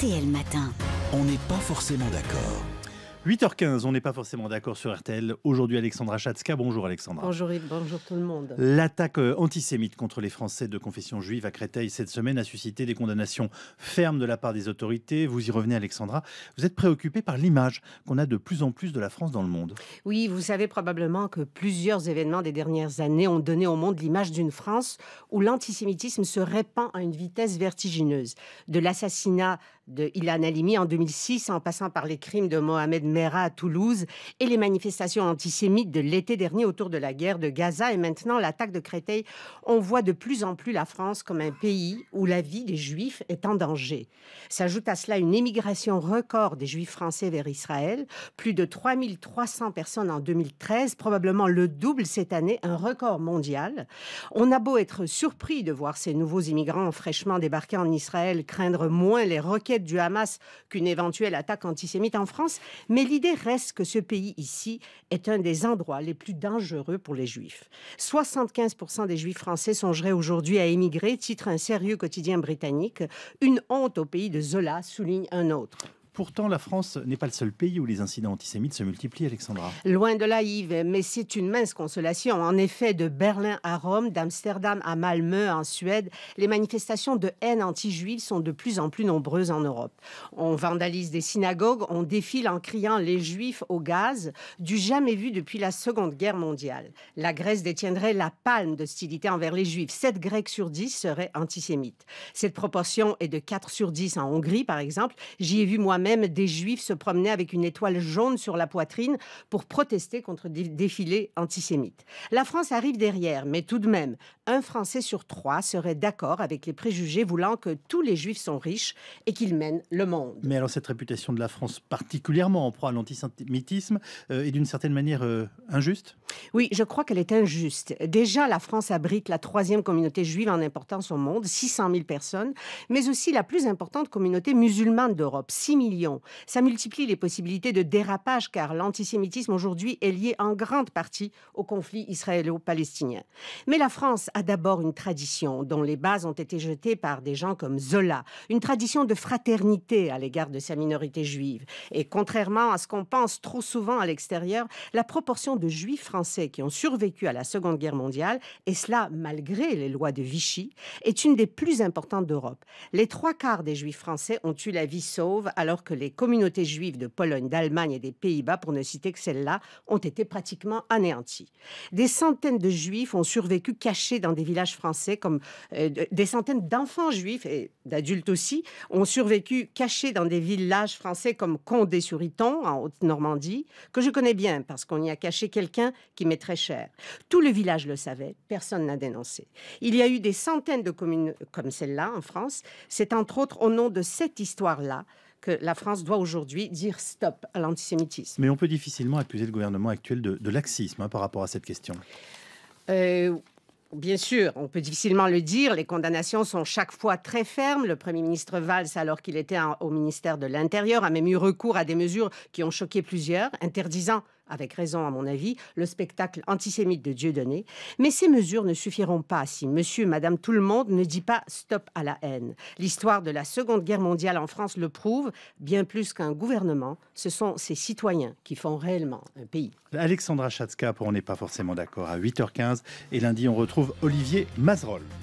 RTL Matin. On n'est pas forcément d'accord. 8h15, on n'est pas forcément d'accord sur RTL. Aujourd'hui, Alexandra Chatska. Bonjour Alexandra. Bonjour Yves, bonjour tout le monde. L'attaque euh, antisémite contre les Français de confession juive à Créteil cette semaine a suscité des condamnations fermes de la part des autorités. Vous y revenez Alexandra. Vous êtes préoccupée par l'image qu'on a de plus en plus de la France dans le monde. Oui, vous savez probablement que plusieurs événements des dernières années ont donné au monde l'image d'une France où l'antisémitisme se répand à une vitesse vertigineuse. De l'assassinat de Ilan Halimi en 2006, en passant par les crimes de Mohamed Merah à Toulouse et les manifestations antisémites de l'été dernier autour de la guerre de Gaza et maintenant l'attaque de Créteil, on voit de plus en plus la France comme un pays où la vie des Juifs est en danger. S'ajoute à cela une émigration record des Juifs français vers Israël, plus de 3300 personnes en 2013, probablement le double cette année, un record mondial. On a beau être surpris de voir ces nouveaux immigrants fraîchement débarqués en Israël craindre moins les requêtes du Hamas qu'une éventuelle attaque antisémite en France, mais l'idée reste que ce pays ici est un des endroits les plus dangereux pour les Juifs. 75% des Juifs français songeraient aujourd'hui à émigrer, titre un sérieux quotidien britannique. Une honte au pays de Zola, souligne un autre. Pourtant, la France n'est pas le seul pays où les incidents antisémites se multiplient, Alexandra. Loin de là, Yves, mais c'est une mince consolation. En effet, de Berlin à Rome, d'Amsterdam à Malmö, en Suède, les manifestations de haine anti-juive sont de plus en plus nombreuses en Europe. On vandalise des synagogues, on défile en criant les juifs au gaz, du jamais vu depuis la Seconde Guerre mondiale. La Grèce détiendrait la palme d'hostilité envers les juifs. 7 Grecs sur 10 seraient antisémites. Cette proportion est de 4 sur 10 en Hongrie, par exemple. J'y ai vu moi-même même des juifs se promenaient avec une étoile jaune sur la poitrine pour protester contre des défilés antisémites. La France arrive derrière, mais tout de même, un Français sur trois serait d'accord avec les préjugés voulant que tous les Juifs sont riches et qu'ils mènent le monde. Mais alors cette réputation de la France particulièrement en proie à l'antisémitisme euh, est d'une certaine manière euh, injuste Oui, je crois qu'elle est injuste. Déjà, la France abrite la troisième communauté juive en importance au monde, 600 000 personnes, mais aussi la plus importante communauté musulmane d'Europe, 6 millions. Ça multiplie les possibilités de dérapage car l'antisémitisme aujourd'hui est lié en grande partie au conflit israélo-palestinien. Mais la France a d'abord une tradition dont les bases ont été jetées par des gens comme Zola, une tradition de fraternité à l'égard de sa minorité juive. Et contrairement à ce qu'on pense trop souvent à l'extérieur, la proportion de juifs français qui ont survécu à la Seconde Guerre mondiale, et cela malgré les lois de Vichy, est une des plus importantes d'Europe. Les trois quarts des juifs français ont eu la vie sauve alors que les communautés juives de Pologne, d'Allemagne et des Pays-Bas, pour ne citer que celles-là, ont été pratiquement anéanties. Des centaines de juifs ont survécu cachés dans des villages français, comme euh, des centaines d'enfants juifs et d'adultes aussi, ont survécu cachés dans des villages français comme Condé-sur-Iton, en Haute-Normandie, que je connais bien parce qu'on y a caché quelqu'un qui m'est très cher. Tout le village le savait, personne n'a dénoncé. Il y a eu des centaines de communes comme celle-là en France. C'est entre autres au nom de cette histoire-là que la France doit aujourd'hui dire stop à l'antisémitisme. Mais on peut difficilement accuser le gouvernement actuel de, laxisme hein, par rapport à cette question. Euh, Bien sûr, on peut difficilement le dire. Les condamnations sont chaque fois très fermes. Le Premier ministre Valls, alors qu'il était au ministère de l'Intérieur, a même eu recours à des mesures qui ont choqué plusieurs, interdisant avec raison à mon avis, le spectacle antisémite de Dieudonné, mais ces mesures ne suffiront pas si monsieur, madame, tout le monde ne dit pas stop à la haine. L'histoire de la Seconde Guerre mondiale en France le prouve, bien plus qu'un gouvernement, ce sont ses citoyens qui font réellement un pays. Alexandra Chatska pour On n'est pas forcément d'accord à 8h15 et lundi on retrouve Olivier Mazerolle.